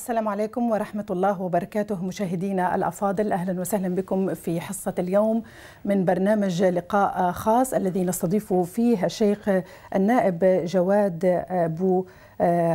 السلام عليكم ورحمة الله وبركاته مشاهدينا الأفاضل أهلا وسهلا بكم في حصة اليوم من برنامج لقاء خاص الذي نستضيف فيه الشيخ النائب جواد أبو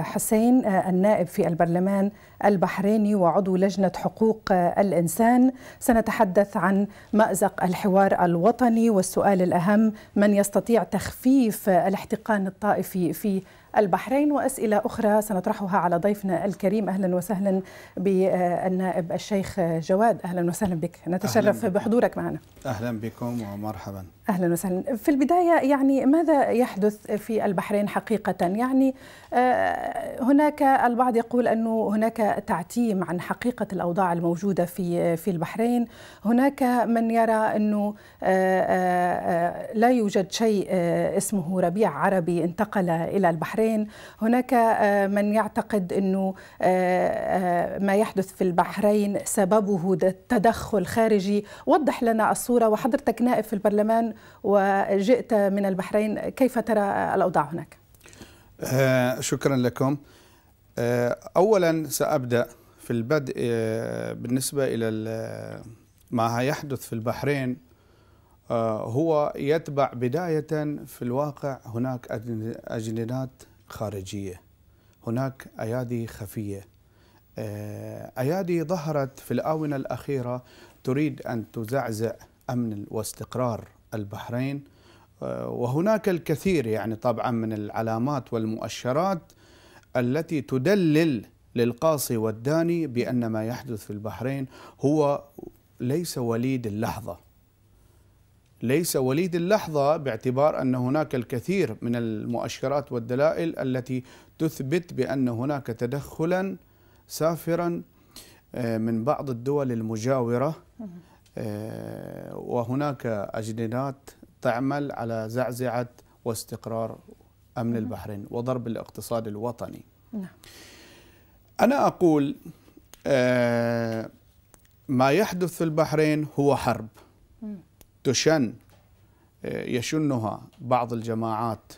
حسين النائب في البرلمان البحريني وعضو لجنة حقوق الإنسان سنتحدث عن مأزق الحوار الوطني والسؤال الأهم من يستطيع تخفيف الاحتقان الطائفي في البحرين وأسئلة أخرى سنطرحها على ضيفنا الكريم أهلا وسهلا بالنائب الشيخ جواد أهلا وسهلا بك نتشرف أهلاً بحضورك معنا أهلا بكم ومرحبا اهلا وسهلا في البدايه يعني ماذا يحدث في البحرين حقيقه يعني آه، هناك البعض يقول انه هناك تعتيم عن حقيقه الاوضاع الموجوده في في البحرين هناك من يرى انه آه، آه، لا يوجد شيء اسمه ربيع عربي انتقل الى البحرين هناك من يعتقد انه ما يحدث في البحرين سببه تدخل خارجي وضح لنا الصوره وحضرتك نائب في البرلمان وجئت من البحرين كيف ترى الأوضاع هناك؟ آه، شكرا لكم آه، أولا سأبدأ في البدء آه، بالنسبة إلى ما يحدث في البحرين هو يتبع بداية في الواقع هناك أجندات خارجية هناك أيادي خفية أيادي ظهرت في الآونة الأخيرة تريد أن تزعزع أمن واستقرار البحرين آه، وهناك الكثير يعني طبعا من العلامات والمؤشرات التي تدلل للقاصي والداني بأن ما يحدث في البحرين هو ليس وليد اللحظة ليس وليد اللحظة باعتبار أن هناك الكثير من المؤشرات والدلائل التي تثبت بأن هناك تدخلا سافرا آه، من بعض الدول المجاورة آه، وهناك أجندات تعمل على زعزعة واستقرار أمن نعم. البحرين وضرب الاقتصاد الوطني نعم. أنا أقول آه، ما يحدث في البحرين هو حرب تشن آه، يشنها بعض الجماعات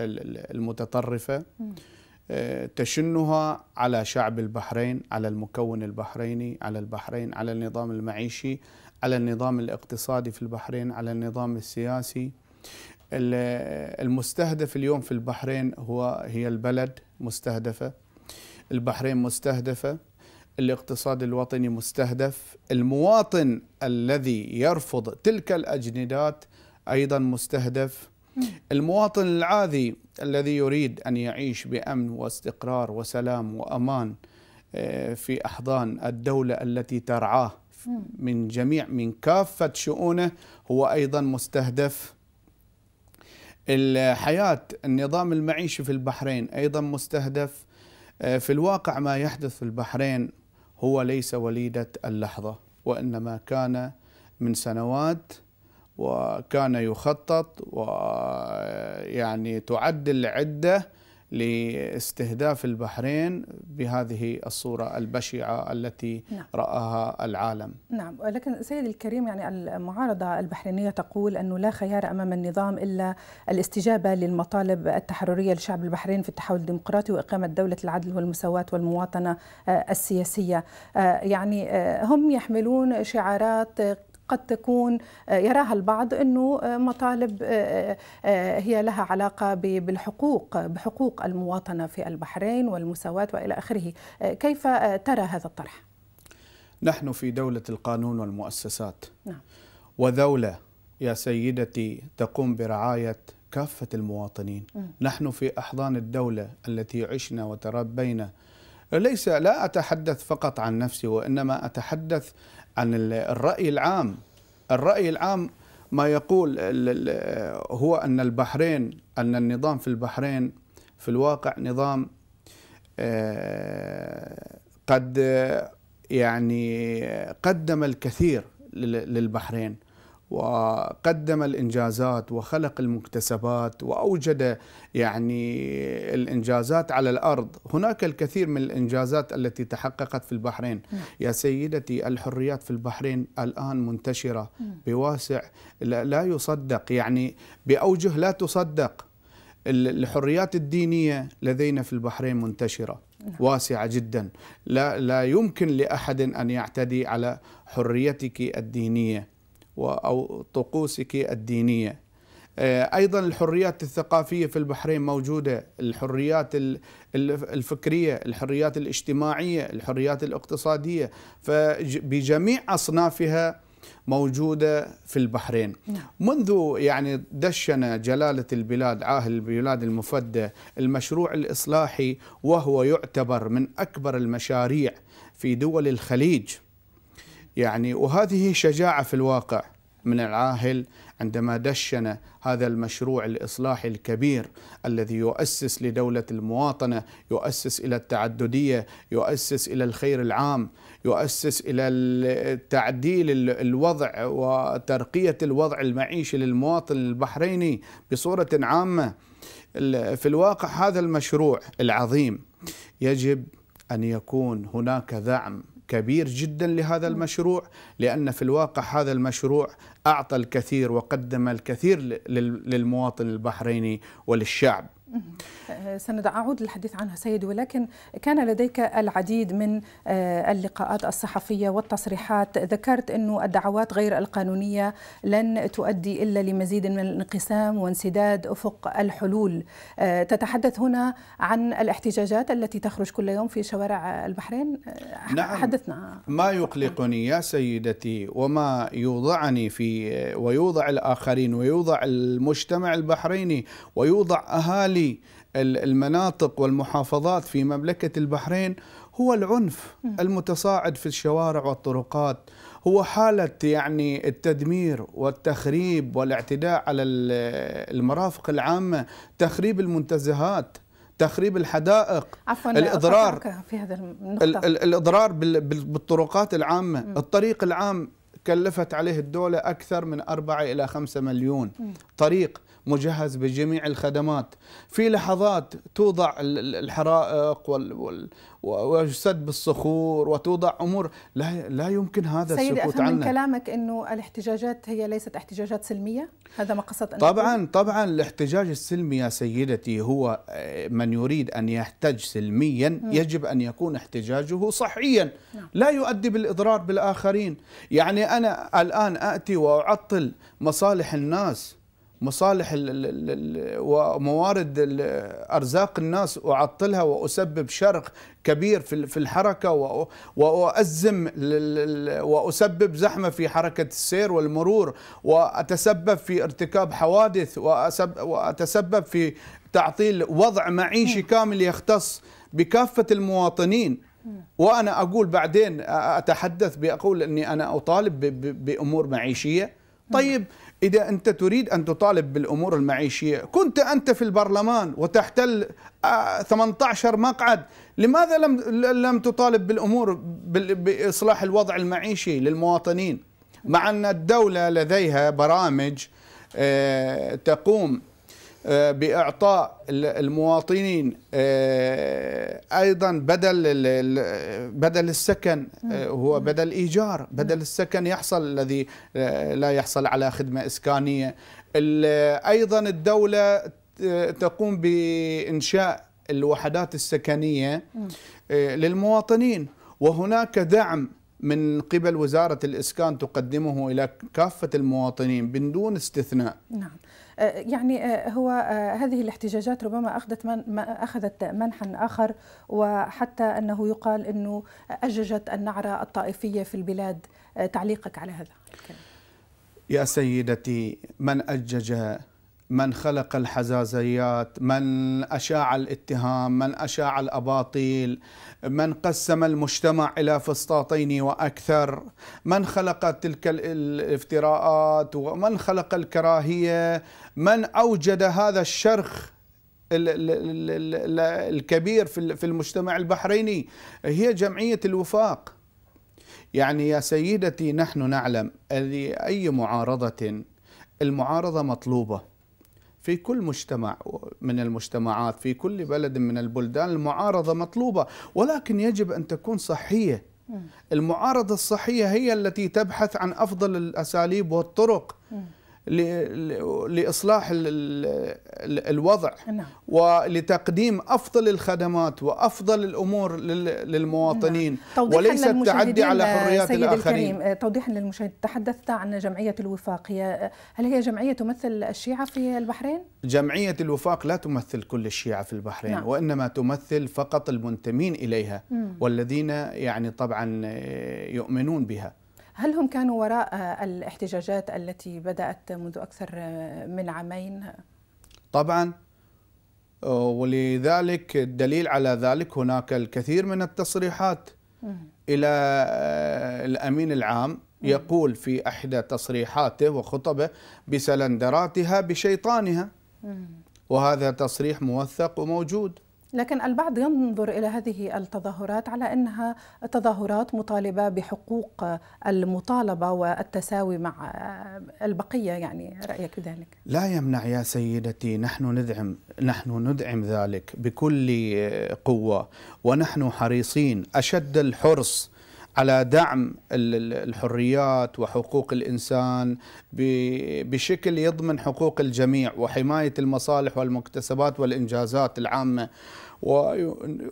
المتطرفة تشنها على شعب البحرين على المكون البحريني على البحرين على النظام المعيشي على النظام الاقتصادي في البحرين على النظام السياسي المستهدف اليوم في البحرين هو هي البلد مستهدفة البحرين مستهدفة الاقتصاد الوطني مستهدف المواطن الذي يرفض تلك الأجندات أيضا مستهدف المواطن العادي الذي يريد أن يعيش بأمن واستقرار وسلام وأمان آه، في أحضان الدولة التي ترعاه من جميع من كافة شؤونه هو أيضا مستهدف الحياة النظام المعيشي في البحرين أيضا مستهدف آه، في الواقع ما يحدث في البحرين هو ليس وليدة اللحظة وإنما كان من سنوات وكان يخطط ويعني تعد العدة لاستهداف البحرين بهذه الصورة البشعة التي نعم. رآها العالم نعم لكن سيد الكريم يعني المعارضة البحرينية تقول أنه لا خيار أمام النظام إلا الاستجابة للمطالب التحررية لشعب البحرين في التحول الديمقراطي وإقامة دولة العدل والمساواة والمواطنة آه، السياسية آه، يعني آه، هم يحملون شعارات قد تكون آه، يراها البعض انه آه، مطالب آه، هي لها علاقه بالحقوق بحقوق المواطنه في البحرين والمساواه والى اخره كيف ترى هذا الطرح نحن في دوله القانون والمؤسسات نعم. ودوله يا سيدتي تقوم برعايه كافه المواطنين م. نحن في احضان الدوله التي عشنا وتربينا ليس لا اتحدث فقط عن نفسي وانما اتحدث عن الرأي العام الرأي العام ما يقول هو أن البحرين أن النظام في البحرين في الواقع نظام آه، قد يعني قدم الكثير للبحرين وقدم الانجازات وخلق المكتسبات واوجد يعني الانجازات على الارض، هناك الكثير من الانجازات التي تحققت في البحرين، نعم. يا سيدتي الحريات في البحرين الان منتشره نعم. بواسع لا يصدق يعني باوجه لا تصدق. الحريات الدينيه لدينا في البحرين منتشره. نعم. واسعة جدا لا, لا يمكن لأحد أن يعتدي على حريتك الدينية أو طقوسك الدينية آه، ايضا الحريات الثقافيه في البحرين موجوده، الحريات الفكريه، الحريات الاجتماعيه، الحريات الاقتصاديه، فبجميع اصنافها موجوده في البحرين. نعم. منذ يعني دشن جلاله البلاد عاهل البلاد المفدى المشروع الاصلاحي وهو يعتبر من اكبر المشاريع في دول الخليج. يعني وهذه شجاعة في الواقع من العاهل عندما دشن هذا المشروع الاصلاحي الكبير الذي يؤسس لدوله المواطنه، يؤسس الى التعدديه، يؤسس الى الخير العام، يؤسس الى تعديل الوضع وترقيه الوضع المعيشي للمواطن البحريني بصوره عامه. في الواقع هذا المشروع العظيم يجب ان يكون هناك دعم كبير جدا لهذا نعم. المشروع لأن في الواقع هذا المشروع أعطى الكثير وقدم الكثير للمواطن البحريني وللشعب أه، سنعود للحديث عنها سيد ولكن كان لديك العديد من أه، اللقاءات الصحفية والتصريحات ذكرت أن الدعوات غير القانونية لن تؤدي إلا لمزيد من الانقسام وانسداد أفق الحلول أه، تتحدث هنا عن الاحتجاجات التي تخرج كل يوم في شوارع البحرين نعم حدثنا ما يقلقني يا سيدتي وما يوضعني في ويوضع الآخرين ويوضع المجتمع البحريني ويوضع أهالي أهالي المناطق والمحافظات في مملكة البحرين هو العنف المتصاعد في الشوارع والطرقات هو حالة يعني التدمير والتخريب والاعتداء على المرافق العامة تخريب المنتزهات تخريب الحدائق عفوا الإضرار في هذا النقطة. الإضرار بالطرقات العامة م. الطريق العام كلفت عليه الدولة أكثر من 4 إلى 5 مليون م. طريق مجهز بجميع الخدمات في لحظات توضع الحرائق ويسد بالصخور وتوضع امور لا لا يمكن هذا السكوت عنها سيدي افهم من كلامك انه الاحتجاجات هي ليست احتجاجات سلميه هذا ما قصدت طبعا طبعا الاحتجاج السلمي يا سيدتي هو آه، من يريد ان يحتج سلميا م. يجب ان يكون احتجاجه صحيا م. نعم. لا يؤدي بالاضرار بالاخرين يعني انا الان اتي واعطل مصالح الناس مصالح وموارد ارزاق الناس اعطلها واسبب شرق كبير في الحركه وازم واسبب زحمه في حركه السير والمرور واتسبب في ارتكاب حوادث واتسبب في تعطيل وضع معيشي كامل يختص بكافه المواطنين وانا اقول بعدين اتحدث باقول اني انا اطالب بامور معيشيه طيب إذا أنت تريد أن تطالب بالأمور المعيشية كنت أنت في البرلمان وتحتل 18 آه، مقعد لماذا لم لم تطالب بالأمور بإصلاح الوضع المعيشي للمواطنين مع أن الدولة لديها برامج آه، تقوم آه، باعطاء المواطنين آه، ايضا بدل بدل السكن آه، هو بدل ايجار بدل السكن يحصل الذي لا يحصل على خدمه اسكانيه ايضا الدوله تقوم بانشاء الوحدات السكنيه للمواطنين وهناك دعم من قبل وزاره الاسكان تقدمه الى كافه المواطنين بدون استثناء نعم آه، يعني آه، هو آه، هذه الاحتجاجات ربما أخذت من أخذت منحا آخر وحتى أنه يقال أنه أججت النعرة الطائفية في البلاد تعليقك على هذا الكلام. يا سيدتي من أجج من خلق الحزازيات من أشاع الاتهام من أشاع الأباطيل من قسم المجتمع إلى فسطاطين وأكثر من خلق تلك الافتراءات ومن خلق الكراهية من أوجد هذا الشرخ الكبير في المجتمع البحريني هي جمعية الوفاق يعني يا سيدتي نحن نعلم أي معارضة المعارضة مطلوبة في كل مجتمع من المجتمعات في كل بلد من البلدان المعارضة مطلوبة ولكن يجب أن تكون صحية المعارضة الصحية هي التي تبحث عن أفضل الأساليب والطرق لاصلاح الوضع نعم. ولتقديم افضل الخدمات وافضل الامور للمواطنين نعم. وليس التعدي على حريات الاخرين الكريم. توضيحا للمشاهد تحدثت عن جمعيه الوفاق هي هل هي جمعيه تمثل الشيعه في البحرين جمعيه الوفاق لا تمثل كل الشيعه في البحرين نعم. وانما تمثل فقط المنتمين اليها والذين يعني طبعا يؤمنون بها هل هم كانوا وراء الاحتجاجات التي بدأت منذ أكثر من عامين؟ طبعا أه، ولذلك الدليل على ذلك هناك الكثير من التصريحات إلى أه، الأمين العام يقول في إحدى تصريحاته وخطبه بسلندراتها بشيطانها وهذا تصريح موثق وموجود لكن البعض ينظر الى هذه التظاهرات على انها تظاهرات مطالبه بحقوق المطالبه والتساوي مع البقيه يعني رايك بذلك؟ لا يمنع يا سيدتي نحن ندعم نحن ندعم ذلك بكل قوه ونحن حريصين اشد الحرص على دعم الحريات وحقوق الانسان بشكل يضمن حقوق الجميع وحمايه المصالح والمكتسبات والانجازات العامه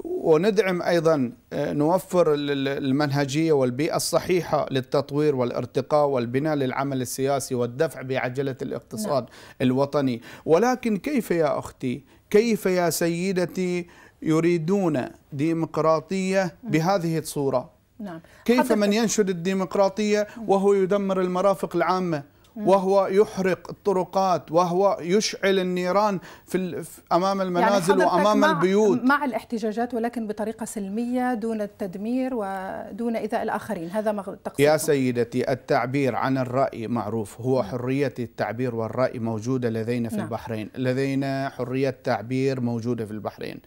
وندعم ايضا آه، نوفر المنهجيه والبيئه الصحيحه للتطوير والارتقاء والبناء للعمل السياسي والدفع بعجله الاقتصاد نعم. الوطني ولكن كيف يا اختي كيف يا سيدتي يريدون ديمقراطيه بهذه الصوره نعم. كيف من ينشد الديمقراطية وهو يدمر المرافق العامة وهو يحرق الطرقات وهو يشعل النيران في امام يعني المنازل يعني وامام مع البيوت مع الاحتجاجات ولكن بطريقه سلميه دون التدمير ودون ايذاء الاخرين هذا ما تقصد يا سيدتي التعبير عن الراي معروف هو نعم. حريه التعبير والراي موجوده لدينا في نعم. البحرين لدينا حريه تعبير موجوده في البحرين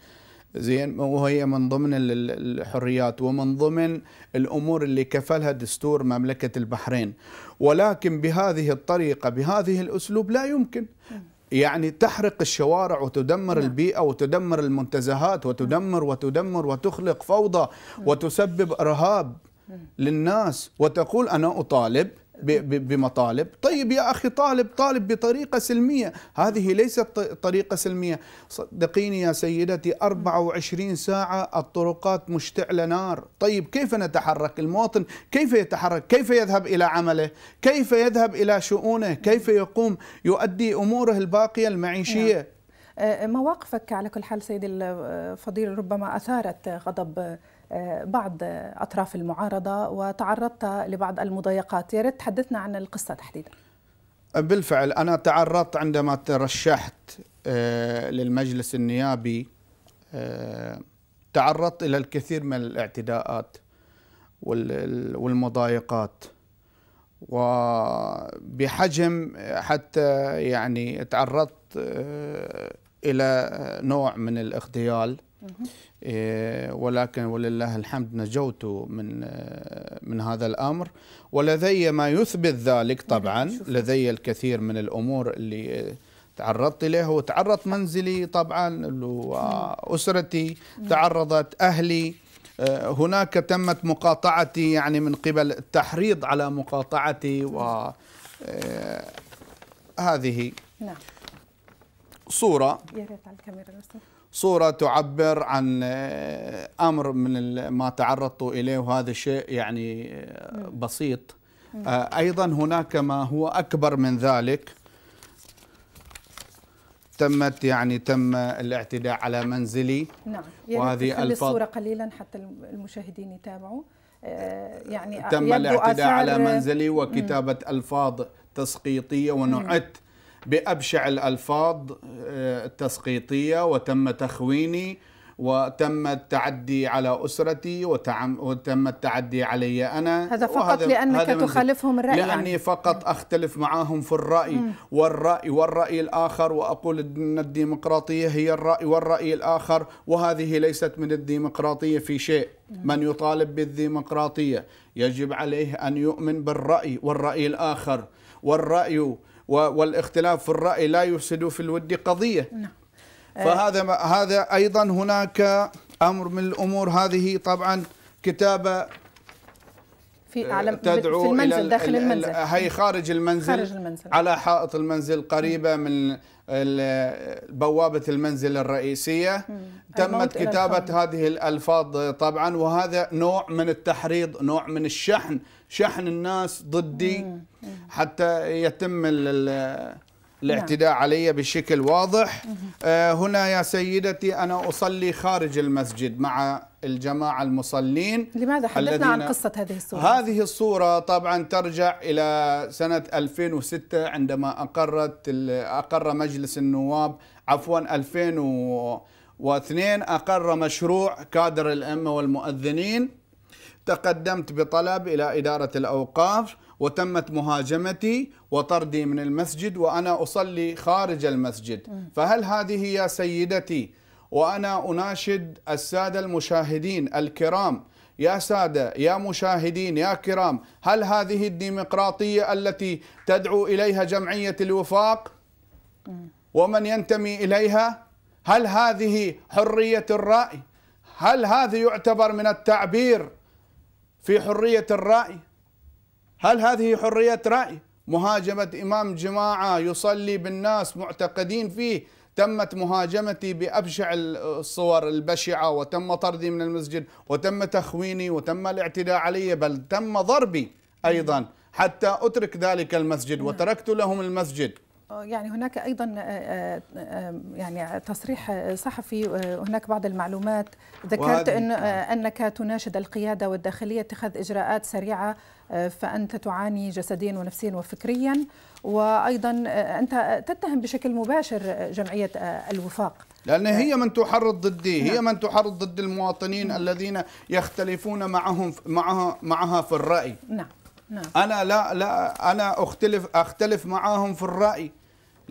زين وهي من ضمن الحريات ومن ضمن الامور اللي كفلها دستور مملكه البحرين ولكن بهذه الطريقه بهذه الاسلوب لا يمكن يعني تحرق الشوارع وتدمر نعم. البيئة وتدمر المنتزهات وتدمر وتدمر وتخلق فوضى نعم. وتسبب إرهاب نعم. للناس وتقول أنا أطالب بمطالب طيب يا أخي طالب طالب بطريقة سلمية هذه ليست طريقة سلمية صدقيني يا سيدتي 24 ساعة الطرقات مشتعلة نار طيب كيف نتحرك المواطن كيف يتحرك كيف يذهب إلى عمله كيف يذهب إلى شؤونه كيف يقوم يؤدي أموره الباقية المعيشية نعم. أه، مواقفك على كل حال سيدي الفضيل أه، ربما أثارت غضب بعض أطراف المعارضة وتعرضت لبعض المضايقات يا ريت تحدثنا عن القصة تحديدا بالفعل أنا تعرضت عندما ترشحت آه، للمجلس النيابي آه، تعرضت إلى الكثير من الاعتداءات والمضايقات وبحجم حتى يعني تعرضت آه، إلى نوع من الاغتيال إيه، ولكن ولله الحمد نجوت من من هذا الامر ولدي ما يثبت ذلك طبعا لدي الكثير من الامور اللي تعرضت له وتعرض منزلي طبعا واسرتي تعرضت اهلي إيه، هناك تمت مقاطعتي يعني من قبل التحريض على مقاطعتي و إيه، هذه نعم صورة يا ريت على الكاميرا صورة تعبر عن آه، أمر من ما تعرضتوا إليه وهذا شيء يعني آه، بسيط آه، أيضا هناك ما هو أكبر من ذلك تمت يعني تم الاعتداء على منزلي نعم يعني وهذه الفاظ الصوره قليلا حتى المشاهدين يتابعوا يعني تم الاعتداء على منزلي وكتابه مم. الفاظ تسقيطيه ونعت مم. بأبشع الألفاظ التسقيطية آه، وتم تخويني وتم التعدي على أسرتي وتم التعدي علي أنا هذا فقط وهذا لأنك هذا تخالفهم الرأي يعني. لأني يعني. فقط أختلف معهم في الرأي والرأي والرأي الآخر وأقول أن الديمقراطية هي الرأي والرأي الآخر وهذه ليست من الديمقراطية في شيء من يطالب بالديمقراطية يجب عليه أن يؤمن بالرأي والرأي الآخر والرأي والاختلاف في الرأي لا يفسد في الود قضية نعم. فهذا ما هذا أيضا هناك أمر من الأمور هذه طبعا كتابة في آه، أعلم تدعو في المنزل إلى داخل المنزل هي خارج المنزل, خارج المنزل على حائط المنزل قريبة من بوابة المنزل الرئيسية تمت كتابة هذه الألفاظ طبعا وهذا نوع من التحريض نوع من الشحن شحن الناس ضدي حتى يتم نعم. الاعتداء علي بشكل واضح آه، هنا يا سيدتي أنا أصلي خارج المسجد مع الجماعة المصلين لماذا حدثنا عن قصة هذه الصورة؟ هذه الصورة طبعا ترجع إلى سنة 2006 عندما أقرت أقر مجلس النواب عفوا 2002 أقر مشروع كادر الأمة والمؤذنين تقدمت بطلب إلى إدارة الأوقاف وتمت مهاجمتي وطردي من المسجد وأنا أصلي خارج المسجد فهل هذه يا سيدتي وأنا أناشد السادة المشاهدين الكرام يا سادة يا مشاهدين يا كرام هل هذه الديمقراطية التي تدعو إليها جمعية الوفاق ومن ينتمي إليها هل هذه حرية الرأي هل هذا يعتبر من التعبير في حرية الرأي هل هذه حرية رأي مهاجمة إمام جماعة يصلي بالناس معتقدين فيه تمت مهاجمتي بأبشع الصور البشعة وتم طردي من المسجد وتم تخويني وتم الاعتداء علي بل تم ضربي أيضا حتى أترك ذلك المسجد وتركت لهم المسجد يعني هناك ايضا آه، آه، يعني تصريح صحفي آه، هناك بعض المعلومات ذكرت ان نعم. انك تناشد القياده والداخليه اتخاذ اجراءات سريعه فانت تعاني جسديا ونفسيا وفكريا وايضا انت تتهم بشكل مباشر جمعيه الوفاق لأن هي من تحرض ضدي هي نعم. من تحرض ضد المواطنين نعم. الذين يختلفون معهم معها معها في الرأي نعم. نعم. أنا لا لا أنا أختلف أختلف معهم في الرأي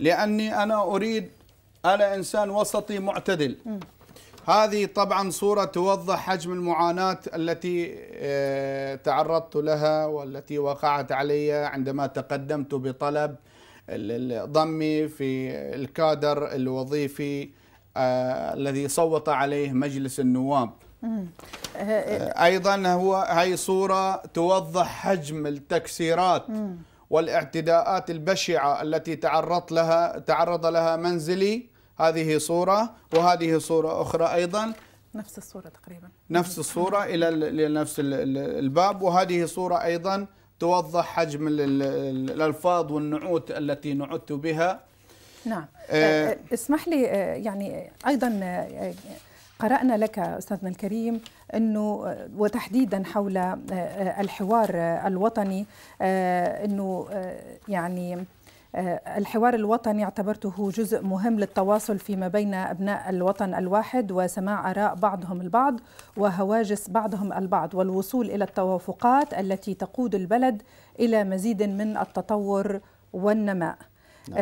لأني أنا أريد أنا إنسان وسطي معتدل هذه طبعا صورة توضح حجم المعاناة التي آه، تعرضت لها والتي وقعت علي عندما تقدمت بطلب ضمي في الكادر الوظيفي آه، الذي صوت عليه مجلس النواب آه، ايضا هو هي صوره توضح حجم التكسيرات والاعتداءات البشعة التي تعرضت لها تعرض لها منزلي هذه صورة وهذه صورة أخرى أيضا نفس الصورة تقريبا نفس الصورة إلى نفس الباب وهذه صورة أيضا توضح حجم الألفاظ والنعوت التي نعت بها نعم آه، آه، اسمح لي آه، يعني أيضا قرأنا لك أستاذنا الكريم انه وتحديدا حول آه، آه، الحوار آه، الوطني انه يعني الحوار الوطني اعتبرته جزء مهم للتواصل فيما بين ابناء الوطن الواحد وسماع اراء بعضهم البعض وهواجس بعضهم البعض والوصول الى التوافقات التي تقود البلد الى مزيد من التطور والنماء نعم.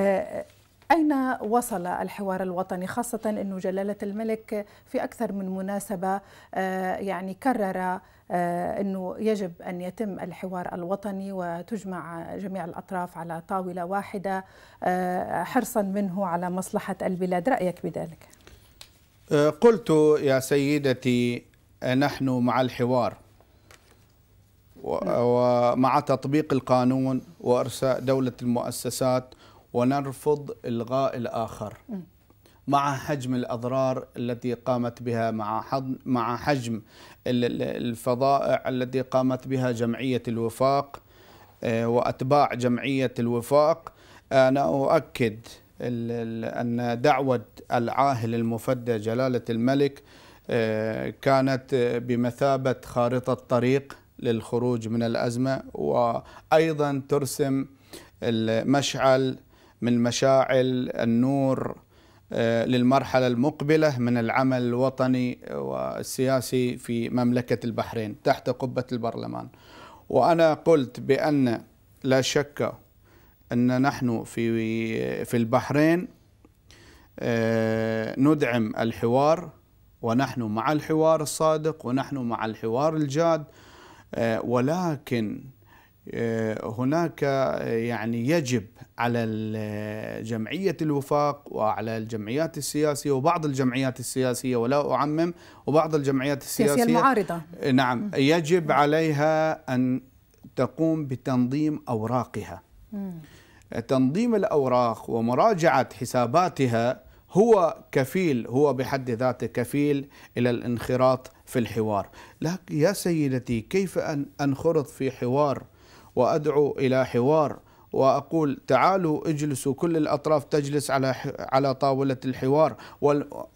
أين وصل الحوار الوطني خاصة أنه جلالة الملك في أكثر من مناسبة آه، يعني كرر آه، أنه يجب أن يتم الحوار الوطني وتجمع جميع الأطراف على طاولة واحدة آه، حرصا منه على مصلحة البلاد رأيك بذلك؟ قلت يا سيدتي نحن مع الحوار نعم. ومع تطبيق القانون وارساء دوله المؤسسات ونرفض الغاء الاخر مع حجم الاضرار التي قامت بها مع مع حجم الفظائع التي قامت بها جمعيه الوفاق آه، واتباع جمعيه الوفاق انا اؤكد ان دعوه العاهل المفدى جلاله الملك آه، كانت بمثابه خارطه طريق للخروج من الازمه وايضا ترسم المشعل من مشاعل النور آه، للمرحلة المقبلة من العمل الوطني والسياسي في مملكة البحرين تحت قبة البرلمان وأنا قلت بأن لا شك أن نحن في في البحرين آه، ندعم الحوار ونحن مع الحوار الصادق ونحن مع الحوار الجاد آه، ولكن آه، هناك آه، يعني يجب على جمعية الوفاق وعلى الجمعيات السياسية وبعض الجمعيات السياسية ولا أعمم وبعض الجمعيات السياسية المعارضة نعم يجب عليها أن تقوم بتنظيم أوراقها تنظيم الأوراق ومراجعة حساباتها هو كفيل هو بحد ذاته كفيل إلى الانخراط في الحوار لكن يا سيدتي كيف أن أنخرط في حوار وأدعو إلى حوار واقول تعالوا اجلسوا كل الاطراف تجلس على على طاوله الحوار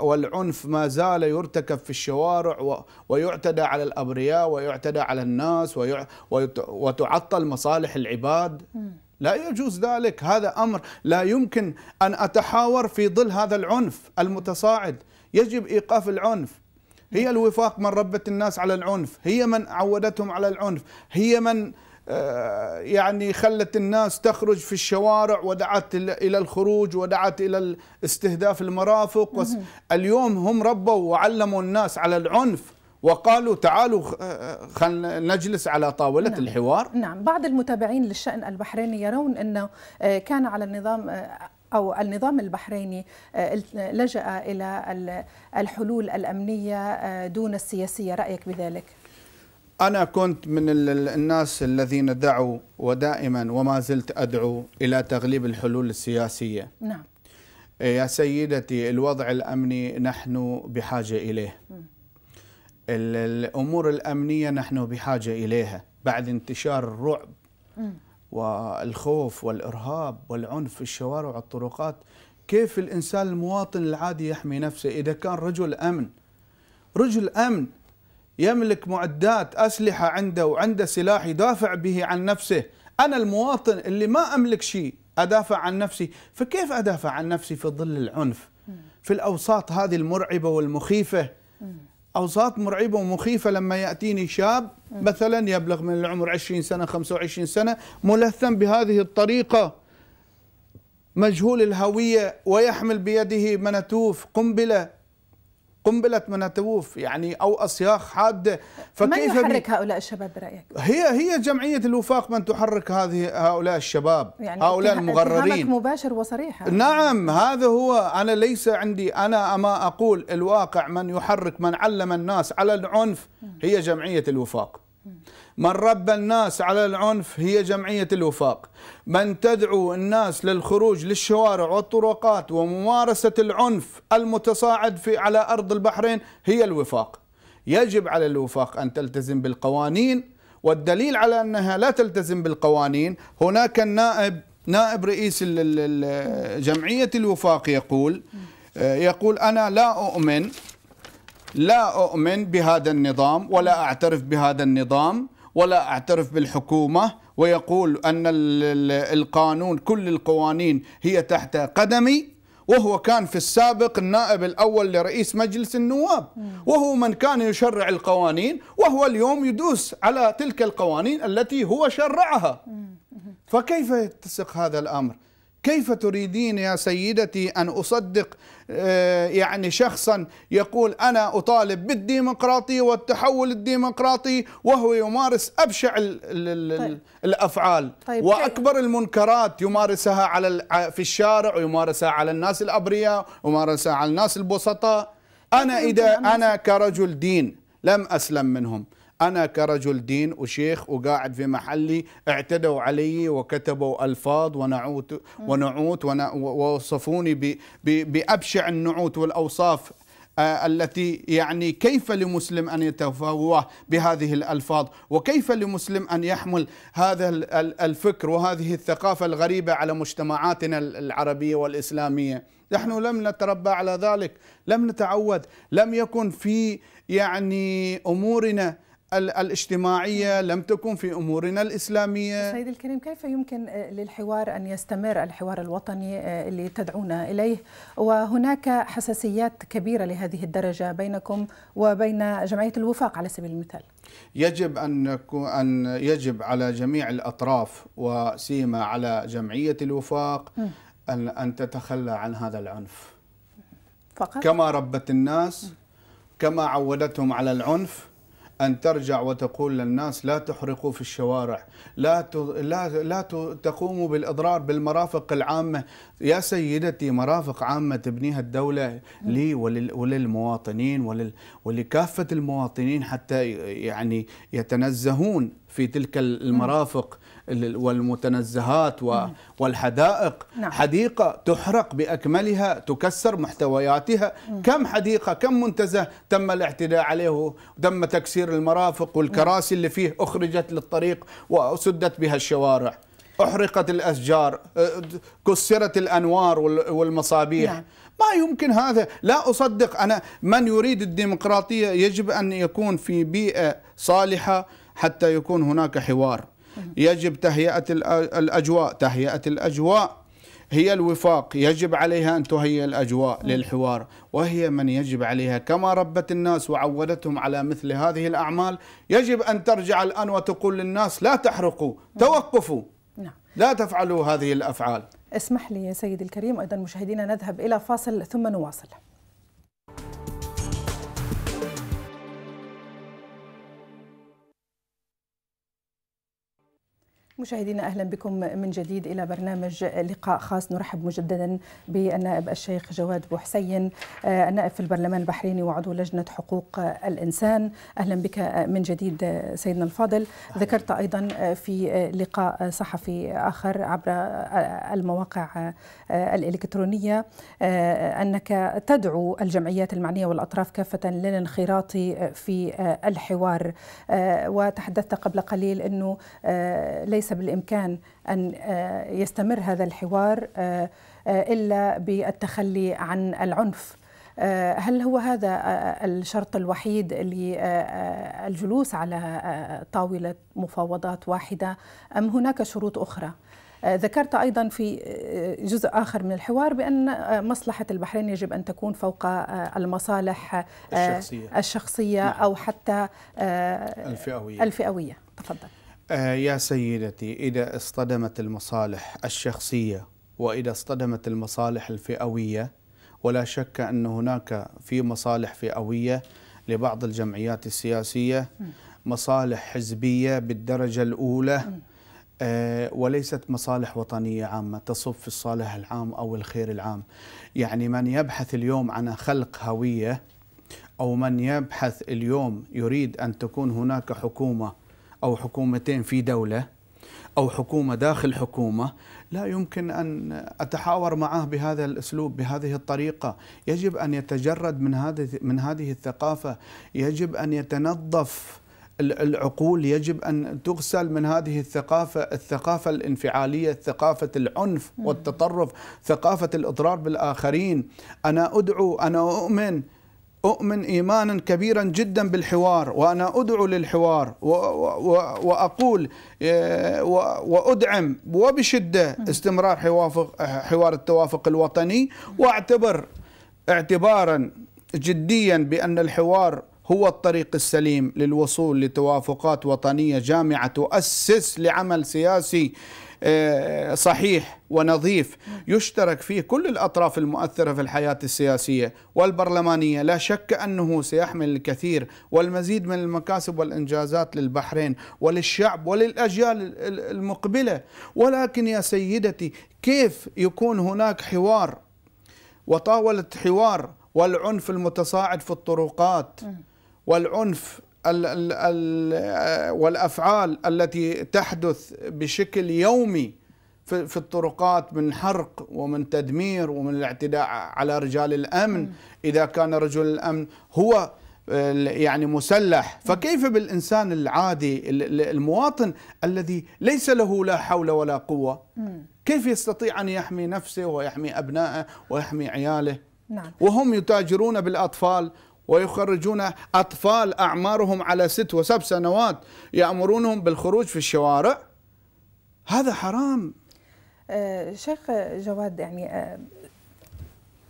والعنف ما زال يرتكب في الشوارع ويعتدى على الابرياء ويعتدى على الناس وتعطل مصالح العباد لا يجوز ذلك هذا امر لا يمكن ان اتحاور في ظل هذا العنف المتصاعد يجب ايقاف العنف هي الوفاق من ربت الناس على العنف هي من عودتهم على العنف هي من آه، يعني خلت الناس تخرج في الشوارع ودعت إلى الخروج ودعت إلى استهداف المرافق اليوم هم ربوا وعلموا الناس على العنف وقالوا تعالوا آه، آه، خلنا نجلس على طاولة نعم. الحوار نعم بعض المتابعين للشأن البحريني يرون أنه كان على النظام أو النظام البحريني لجأ إلى الحلول الأمنية دون السياسية رأيك بذلك؟ أنا كنت من الناس الذين دعوا ودائما وما زلت أدعو إلى تغليب الحلول السياسية نعم إيه، يا سيدتي الوضع الأمني نحن بحاجة إليه م. الأمور الأمنية نحن بحاجة إليها بعد انتشار الرعب م. والخوف والإرهاب والعنف في الشوارع والطرقات كيف الإنسان المواطن العادي يحمي نفسه إذا كان رجل أمن رجل أمن يملك معدات أسلحة عنده وعنده سلاح يدافع به عن نفسه أنا المواطن اللي ما أملك شيء أدافع عن نفسي فكيف أدافع عن نفسي في ظل العنف في الأوساط هذه المرعبة والمخيفة أوساط مرعبة ومخيفة لما يأتيني شاب مثلا يبلغ من العمر 20 سنة 25 سنة ملثم بهذه الطريقة مجهول الهوية ويحمل بيده منتوف قنبلة قنبله مناتوف يعني او اصياخ حاده فكيف من يحرك هؤلاء الشباب برايك هي هي جمعيه الوفاق من تحرك هذه هؤلاء الشباب يعني هؤلاء المغررين مباشر وصريح نعم هذا هو انا ليس عندي انا اما اقول الواقع من يحرك من علم الناس على العنف هي جمعيه الوفاق من ربى الناس على العنف هي جمعية الوفاق من تدعو الناس للخروج للشوارع والطرقات وممارسة العنف المتصاعد في على أرض البحرين هي الوفاق يجب على الوفاق أن تلتزم بالقوانين والدليل على أنها لا تلتزم بالقوانين هناك النائب نائب رئيس جمعية الوفاق يقول آه، يقول أنا لا أؤمن لا أؤمن بهذا النظام ولا أعترف بهذا النظام ولا أعترف بالحكومة ويقول أن القانون كل القوانين هي تحت قدمي وهو كان في السابق النائب الأول لرئيس مجلس النواب وهو من كان يشرع القوانين وهو اليوم يدوس على تلك القوانين التي هو شرعها فكيف يتسق هذا الأمر؟ كيف تريدين يا سيدتي أن أصدق آه، يعني شخصا يقول أنا أطالب بالديمقراطية والتحول الديمقراطي وهو يمارس أبشع طيب. الأفعال طيب. وأكبر المنكرات يمارسها على في الشارع ويمارسها على الناس الأبرياء ويمارسها على الناس البسطاء أنا إذا أنا كرجل دين لم أسلم منهم أنا كرجل دين وشيخ وقاعد في محلي اعتدوا علي وكتبوا ألفاظ ونعوت ونعوت ووصفوني بأبشع النعوت والأوصاف آه، التي يعني كيف لمسلم ان يتفوه بهذه الالفاظ وكيف لمسلم ان يحمل هذا الفكر وهذه الثقافه الغريبه على مجتمعاتنا العربيه والاسلاميه نحن لم نتربى على ذلك لم نتعود لم يكن في يعني امورنا الاجتماعية لم تكن في أمورنا الإسلامية سيد الكريم كيف يمكن آه، للحوار أن يستمر الحوار الوطني آه، اللي تدعونا إليه وهناك حساسيات كبيرة لهذه الدرجة بينكم وبين جمعية الوفاق على سبيل المثال يجب أن, أن يجب على جميع الأطراف وسيما على جمعية الوفاق أن, أن تتخلى عن هذا العنف فقط؟ كما ربت الناس كما عودتهم على العنف أن ترجع وتقول للناس لا تحرقوا في الشوارع لا لا لا تقوموا بالإضرار بالمرافق العامة يا سيدتي مرافق عامة تبنيها الدولة لي وللمواطنين ولكافة المواطنين حتى يعني يتنزهون في تلك المرافق والمتنزهات نعم. والحدائق نعم. حديقة تحرق بأكملها تكسر محتوياتها مم. كم حديقة كم منتزه تم الاعتداء عليه تم تكسير المرافق والكراسي نعم. اللي فيه أخرجت للطريق وسدت بها الشوارع أحرقت الأشجار أه، كسرت الأنوار والمصابيح نعم. ما يمكن هذا لا أصدق أنا من يريد الديمقراطية يجب أن يكون في بيئة صالحة حتى يكون هناك حوار يجب تهيئة الأجواء تهيئة الأجواء هي الوفاق يجب عليها أن تهيئ الأجواء للحوار وهي من يجب عليها كما ربت الناس وعودتهم على مثل هذه الأعمال يجب أن ترجع الآن وتقول للناس لا تحرقوا توقفوا نعم. لا تفعلوا هذه الأفعال اسمح لي يا سيدي الكريم أيضا مشاهدينا نذهب إلى فاصل ثم نواصل مشاهدينا اهلا بكم من جديد الى برنامج لقاء خاص نرحب مجددا بالنائب الشيخ جواد بوحسين النائب آه، في البرلمان البحريني وعضو لجنه حقوق الانسان اهلا بك من جديد سيدنا الفاضل ذكرت ايضا في لقاء صحفي اخر عبر المواقع الالكترونيه آه، انك تدعو الجمعيات المعنيه والاطراف كافه للانخراط في الحوار آه، وتحدثت قبل قليل انه ليس بالإمكان ان آه، يستمر هذا الحوار آه، آه، الا بالتخلي عن العنف هل هو هذا الشرط الوحيد للجلوس على طاوله مفاوضات واحده ام هناك شروط اخرى؟ ذكرت ايضا في جزء اخر من الحوار بان مصلحه البحرين يجب ان تكون فوق المصالح الشخصيه, الشخصية نعم. او حتى الفئويه الفئويه تفضل آه، يا سيدتي إذا اصطدمت المصالح الشخصية وإذا اصطدمت المصالح الفئوية ولا شك أن هناك في مصالح فئوية لبعض الجمعيات السياسية مصالح حزبية بالدرجة الأولى آه، وليست مصالح وطنية عامة تصب في الصالح العام أو الخير العام يعني من يبحث اليوم عن خلق هوية أو من يبحث اليوم يريد أن تكون هناك حكومة أو حكومتين في دولة أو حكومة داخل حكومة لا يمكن أن أتحاور معه بهذا الأسلوب بهذه الطريقة يجب أن يتجرد من هذه من هذه الثقافة يجب أن يتنظف العقول يجب أن تغسل من هذه الثقافة الثقافة الانفعالية ثقافة العنف والتطرف ثقافة الإضرار بالآخرين أنا أدعو أنا أؤمن أؤمن إيمانا كبيرا جدا بالحوار وأنا أدعو للحوار وأقول آه، وأدعم وبشدة استمرار حوار التوافق الوطني وأعتبر اعتبارا جديا بأن الحوار هو الطريق السليم للوصول لتوافقات وطنية جامعة تؤسس لعمل سياسي آه، صحيح ونظيف يشترك فيه كل الأطراف المؤثرة في الحياة السياسية والبرلمانية لا شك أنه سيحمل الكثير والمزيد من المكاسب والإنجازات للبحرين وللشعب وللأجيال المقبلة ولكن يا سيدتي كيف يكون هناك حوار وطاولة حوار والعنف المتصاعد في الطرقات والعنف ال ال الـ والافعال التي تحدث بشكل يومي في, في الطرقات من حرق ومن تدمير ومن الاعتداء على رجال الامن اذا كان رجل الامن هو يعني مسلح فكيف بالإنسان العادي المواطن الذي ليس له لا حول ولا قوة كيف يستطيع أن يحمي نفسه ويحمي أبنائه ويحمي عياله نعم. وهم يتاجرون بالأطفال ويخرجون أطفال أعمارهم على ست وسبع سنوات يأمرونهم بالخروج في الشوارع هذا حرام أه، شيخ جواد يعني أه،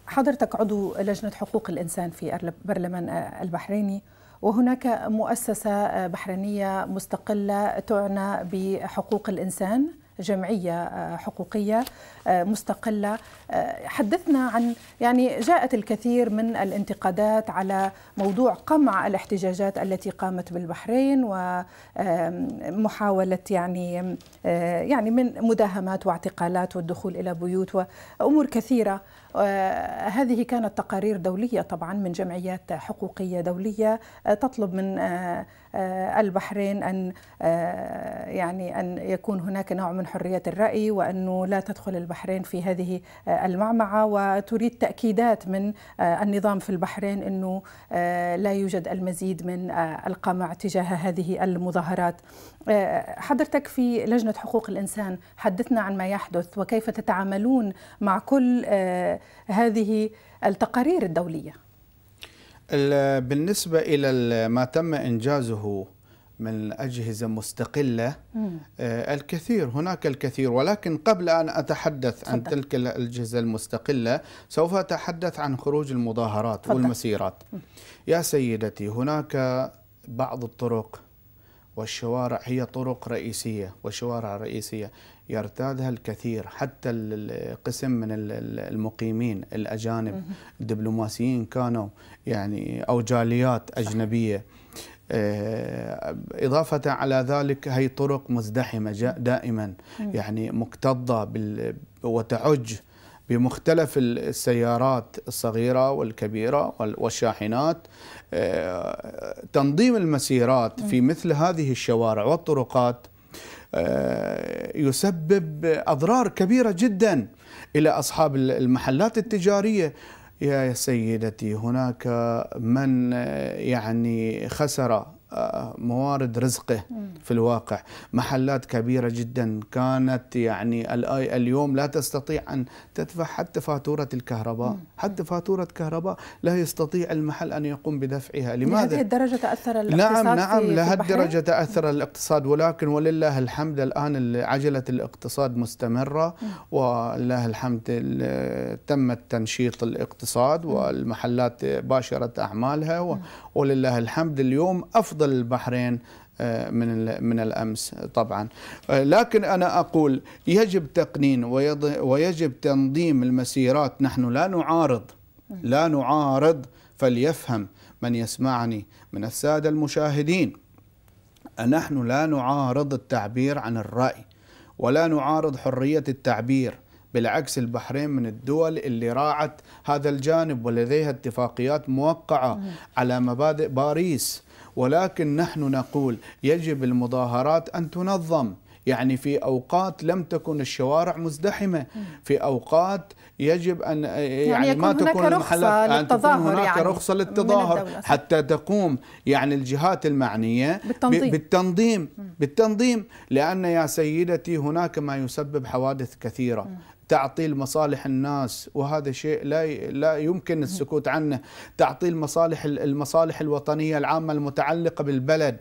حضرتك عضو لجنة حقوق الإنسان في برلمان البحريني وهناك مؤسسة بحرينية مستقلة تعنى بحقوق الإنسان جمعية آه، حقوقية آه، مستقلة آه، حدثنا عن يعني جاءت الكثير من الانتقادات على موضوع قمع الاحتجاجات التي قامت بالبحرين ومحاولة يعني يعني من مداهمات واعتقالات والدخول إلى بيوت وأمور كثيرة آه، هذه كانت تقارير دولية طبعا من جمعيات حقوقية دولية آه، تطلب من آه، البحرين أن يعني أن يكون هناك نوع من حرية الرأي وأنه لا تدخل البحرين في هذه المعمعة وتريد تأكيدات من النظام في البحرين أنه لا يوجد المزيد من القمع تجاه هذه المظاهرات آه، حضرتك في لجنة حقوق الإنسان حدثنا عن ما يحدث وكيف تتعاملون مع كل آه، هذه التقارير الدولية بالنسبة إلى ما تم إنجازه من أجهزة مستقلة آه، الكثير هناك الكثير ولكن قبل أن أتحدث عن تلك الأجهزة المستقلة سوف أتحدث عن خروج المظاهرات والمسيرات يا سيدتي هناك بعض الطرق والشوارع هي طرق رئيسية وشوارع رئيسية يرتادها الكثير حتى القسم من المقيمين الأجانب الدبلوماسيين كانوا يعني أو جاليات أجنبية آه، إضافة على ذلك هي طرق مزدحمة دائما يعني مكتظة وتعج بمختلف السيارات الصغيرة والكبيرة والشاحنات آه، تنظيم المسيرات في مثل هذه الشوارع والطرقات آه، يسبب أضرار كبيرة جدا إلى أصحاب المحلات التجارية يا سيدتي هناك من آه، يعني خسر موارد رزقه في الواقع محلات كبيرة جدا كانت يعني اليوم لا تستطيع أن تدفع حتى فاتورة الكهرباء حتى فاتورة كهرباء لا يستطيع المحل أن يقوم بدفعها لماذا؟ لهذه الدرجة تأثر نعم، الاقتصاد نعم نعم لهالدرجة تأثر الاقتصاد ولكن ولله الحمد الآن عجلة الاقتصاد مستمرة ولله الحمد تم تنشيط الاقتصاد والمحلات باشرت أعمالها ولله الحمد اليوم أفضل ضد البحرين آه، من من الامس طبعا آه، لكن انا اقول يجب تقنين ويجب تنظيم المسيرات نحن لا نعارض لا نعارض فليفهم من يسمعني من الساده المشاهدين نحن لا نعارض التعبير عن الراي ولا نعارض حريه التعبير بالعكس البحرين من الدول اللي راعت هذا الجانب ولديها اتفاقيات موقعه على مبادئ باريس ولكن نحن نقول يجب المظاهرات أن تنظم يعني في أوقات لم تكن الشوارع مزدحمة في أوقات يجب ان يعني, يعني ما تكون المحلات ان تكون هناك يعني رخصه للتظاهر حتى تقوم يعني الجهات المعنيه بالتنظيم بالتنظيم, بالتنظيم لان يا سيدتي هناك ما يسبب حوادث كثيره تعطيل مصالح الناس وهذا شيء لا لا يمكن السكوت عنه تعطيل مصالح المصالح الوطنيه العامه المتعلقه بالبلد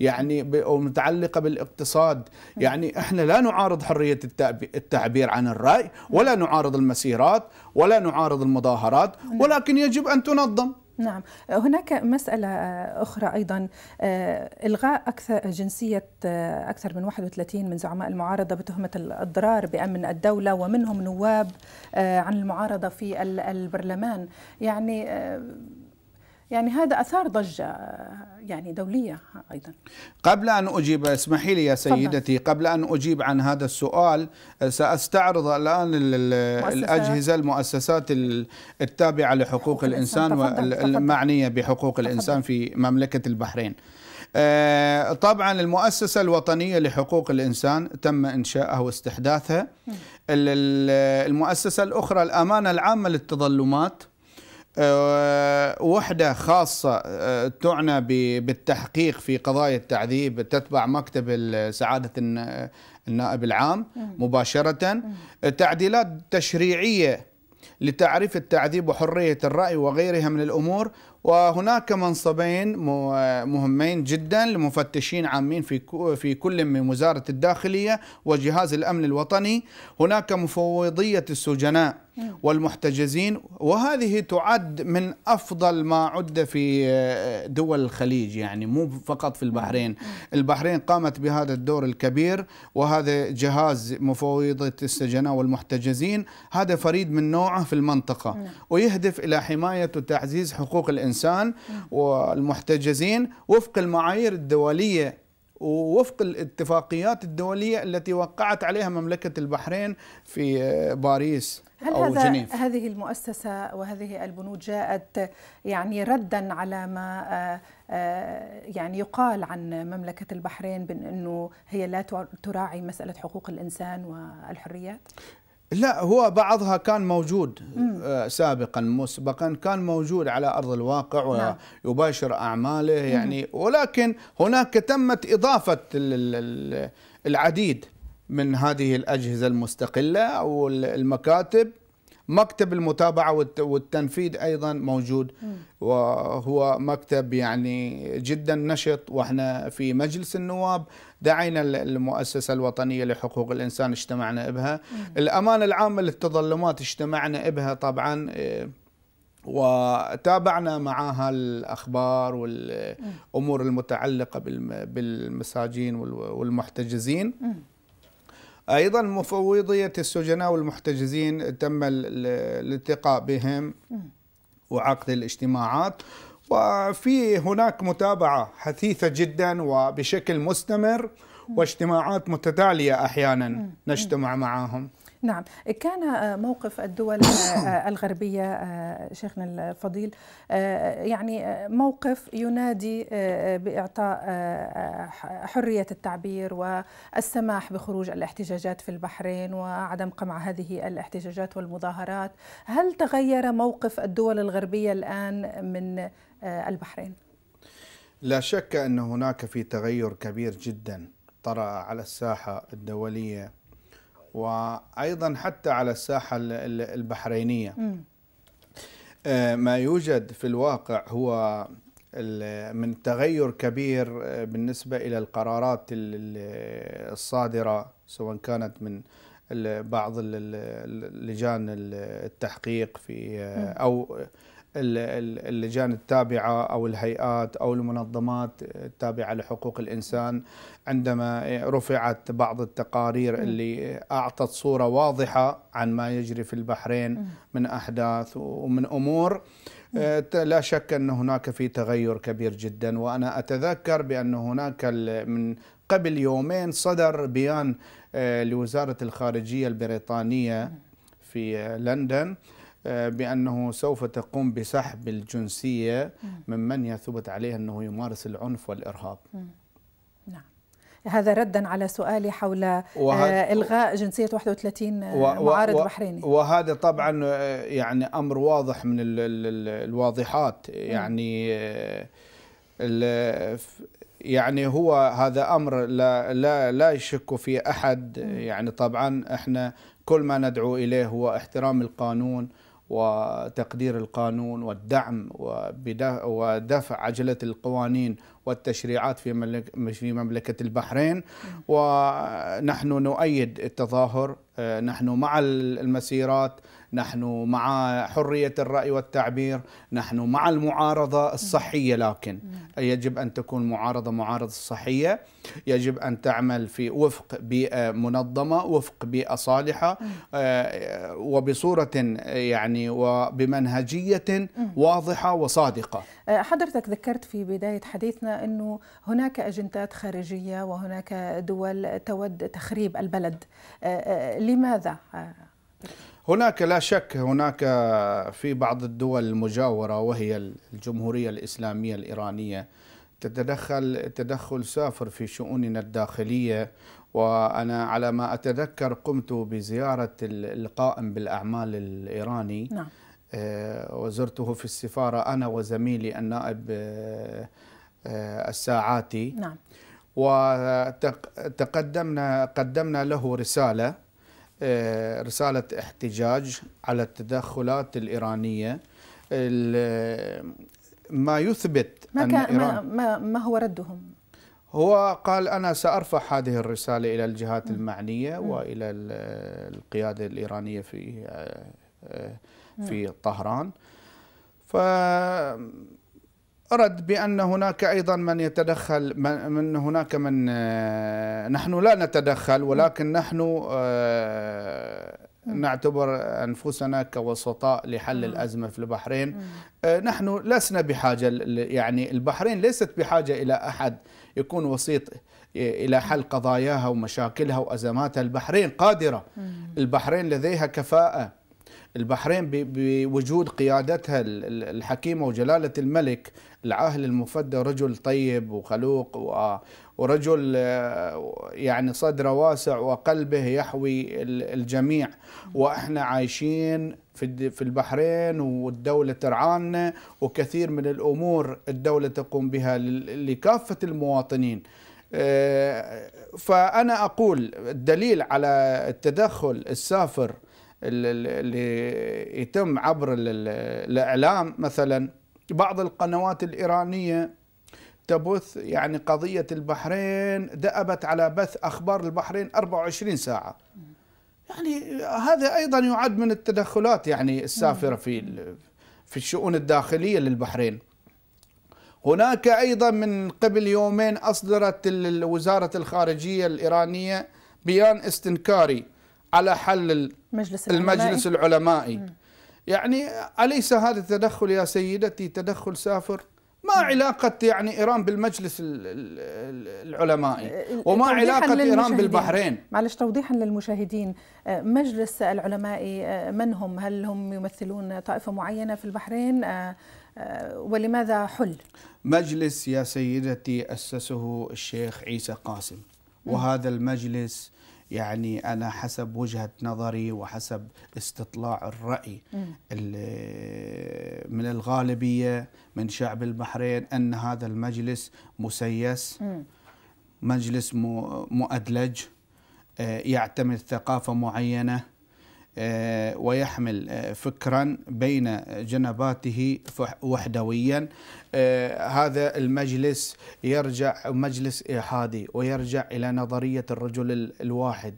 يعني ومتعلقه متعلقه بالاقتصاد يعني احنا لا نعارض حريه التعبير عن الراي ولا نعارض المسيرات المظاهرات ولا نعارض المظاهرات نعم. ولكن يجب أن تنظم نعم هناك مسألة آه، أخرى أيضا آه، إلغاء أكثر جنسية آه، أكثر من 31 من زعماء المعارضة بتهمة الإضرار بأمن الدولة ومنهم نواب عن المعارضة في البرلمان يعني يعني هذا أثار ضجة آه، يعني دولية أيضا قبل أن أجيب اسمحي لي يا سيدتي فضل. قبل أن أجيب عن هذا السؤال آه، سأستعرض الآن الأجهزة المؤسسات التابعة لحقوق الإنسان والمعنية بحقوق فضل. الإنسان في مملكة البحرين آه، طبعا المؤسسة الوطنية لحقوق الإنسان تم إنشائها واستحداثها المؤسسة الأخرى الأمانة العامة للتظلمات آه، وحدة خاصة آه، تعنى بالتحقيق في قضايا التعذيب تتبع مكتب سعادة النائب العام مباشرة تعديلات تشريعية لتعريف التعذيب وحرية الرأي وغيرها من الأمور وهناك منصبين مهمين جدا لمفتشين عامين في في كل من وزارة الداخلية وجهاز الأمن الوطني هناك مفوضية السجناء والمحتجزين وهذه تعد من افضل ما عد في آه، دول الخليج يعني مو فقط في البحرين البحرين قامت بهذا الدور الكبير وهذا جهاز مفوضة السجناء والمحتجزين هذا فريد من نوعه في المنطقة ويهدف إلى حماية وتعزيز حقوق الإنسان والمحتجزين وفق المعايير الدولية ووفق الاتفاقيات الدولية التي وقعت عليها مملكة البحرين في آه، باريس هل أو هذا جنيف. هذه المؤسسة وهذه البنود جاءت يعني ردا على ما آه، آه، يعني يقال عن مملكة البحرين بأنه هي لا تراعي مسألة حقوق الإنسان والحريات؟ لا هو بعضها كان موجود آه، سابقا مسبقا كان موجود على ارض الواقع نعم. ويباشر اعماله يعني ولكن هناك تمت اضافه العديد من هذه الأجهزة المستقلة أو المكاتب مكتب المتابعة والتنفيذ أيضا موجود وهو مكتب يعني جدا نشط وإحنا في مجلس النواب دعينا المؤسسة الوطنية لحقوق الإنسان اجتمعنا بها الأمانة العامة للتظلمات اجتمعنا بها طبعا إيه، وتابعنا معها الأخبار والأمور المتعلقة بالمساجين والمحتجزين أيضا مفوضية السجناء والمحتجزين تم الالتقاء بهم وعقد الاجتماعات وفي هناك متابعة حثيثة جدا وبشكل مستمر واجتماعات متتالية أحيانا نجتمع معهم نعم كان آه، موقف الدول آه، آه، الغربية شيخنا الفضيل يعني موقف ينادي بإعطاء حرية التعبير والسماح بخروج الاحتجاجات في البحرين وعدم قمع هذه الاحتجاجات والمظاهرات هل تغير موقف الدول الغربية الآن من البحرين؟ لا شك أن هناك في تغير كبير جداً طرأ على الساحة الدولية وأيضا حتى على الساحة البحرينية آه، ما يوجد في الواقع هو من تغير كبير آه، بالنسبة إلى القرارات الصادرة سواء كانت من بعض لجان التحقيق في آه، أو اللجان التابعه او الهيئات او المنظمات التابعه لحقوق الانسان عندما رفعت بعض التقارير اللي اعطت صوره واضحه عن ما يجري في البحرين من احداث ومن امور آه، لا شك ان هناك في تغير كبير جدا وانا اتذكر بان هناك من قبل يومين صدر بيان آه، لوزاره الخارجيه البريطانيه في لندن آه، بأنه سوف تقوم بسحب الجنسية ممن يثبت عليه أنه يمارس العنف والإرهاب نعم هذا ردا على سؤالي حول آه، وهذا الغاء جنسيه 31 معارض و بحريني وهذا طبعا آه، يعني امر واضح من الواضحات يعني يعني هو هذا امر لا لا لا يشك في احد يعني طبعا احنا كل ما ندعو اليه هو احترام القانون وتقدير القانون والدعم ودفع عجلة القوانين والتشريعات في مملكة البحرين ونحن نؤيد التظاهر آه، نحن مع المسيرات نحن مع حرية الرأي والتعبير نحن مع المعارضة الصحية لكن نعم. يجب أن تكون معارضة معارضة صحية يجب أن تعمل في وفق بيئة منظمة وفق بيئة صالحة نعم. آه، وبصورة يعني وبمنهجية نعم. واضحة وصادقة آه، حضرتك ذكرت في بداية حديثنا أنه هناك أجندات خارجية وهناك دول تود تخريب البلد آه، لماذا؟ هناك لا شك هناك في بعض الدول المجاورة وهي الجمهورية الإسلامية الإيرانية تتدخل تدخل سافر في شؤوننا الداخلية وأنا على ما أتذكر قمت بزيارة القائم بالأعمال الإيراني نعم. آه، وزرته في السفارة أنا وزميلي النائب آه، آه، الساعاتي نعم. وتقدمنا قدمنا له رسالة آه، رسالة احتجاج على التدخلات الإيرانية ما يثبت ما, أن إيران ما, ما هو ردهم؟ هو قال أنا سأرفع هذه الرسالة إلى الجهات المعنية وإلى القيادة الإيرانية في آه، آه، في طهران ف أرد بأن هناك أيضا من يتدخل من هناك من آه، نحن لا نتدخل ولكن نحن آه، نعتبر أنفسنا كوسطاء لحل الأزمة في البحرين آه، نحن لسنا بحاجة يعني البحرين ليست بحاجة إلى أحد يكون وسيط إلى حل قضاياها ومشاكلها وأزماتها البحرين قادرة البحرين لديها كفاءة البحرين بوجود قيادتها الحكيمة وجلالة الملك العاهل المفدى رجل طيب وخلوق ورجل آه، يعني صدره واسع وقلبه يحوي الجميع واحنا عايشين في البحرين والدولة ترعانا وكثير من الأمور الدولة تقوم بها لكافة المواطنين آه، فأنا أقول الدليل على التدخل السافر اللي يتم عبر الإعلام مثلا بعض القنوات الإيرانية تبث يعني قضية البحرين دأبت على بث أخبار البحرين 24 ساعة يعني هذا أيضا يعد من التدخلات يعني السافرة نعم. في في الشؤون الداخلية للبحرين هناك أيضا من قبل يومين أصدرت وزارة الخارجية الإيرانية بيان استنكاري على حل المجلس العلمائي, المجلس العلمائي. يعني أليس هذا التدخل يا سيدتي تدخل سافر ما علاقة يعني إيران بالمجلس العلمائي وما علاقة إيران بالبحرين معلش توضيحا للمشاهدين آه، مجلس العلمائي آه، من هم هل هم يمثلون طائفة معينة في البحرين آه، ولماذا حل مجلس يا سيدتي أسسه الشيخ عيسى قاسم وهذا المجلس يعني أنا حسب وجهة نظري وحسب استطلاع الرأي من الغالبية من شعب البحرين أن هذا المجلس مسيس مجلس مؤدلج آه، يعتمد ثقافة معينة آه، ويحمل آه، فكرا بين جنباته وحدويا آه، هذا المجلس يرجع مجلس إحادي ويرجع إلى نظرية الرجل الواحد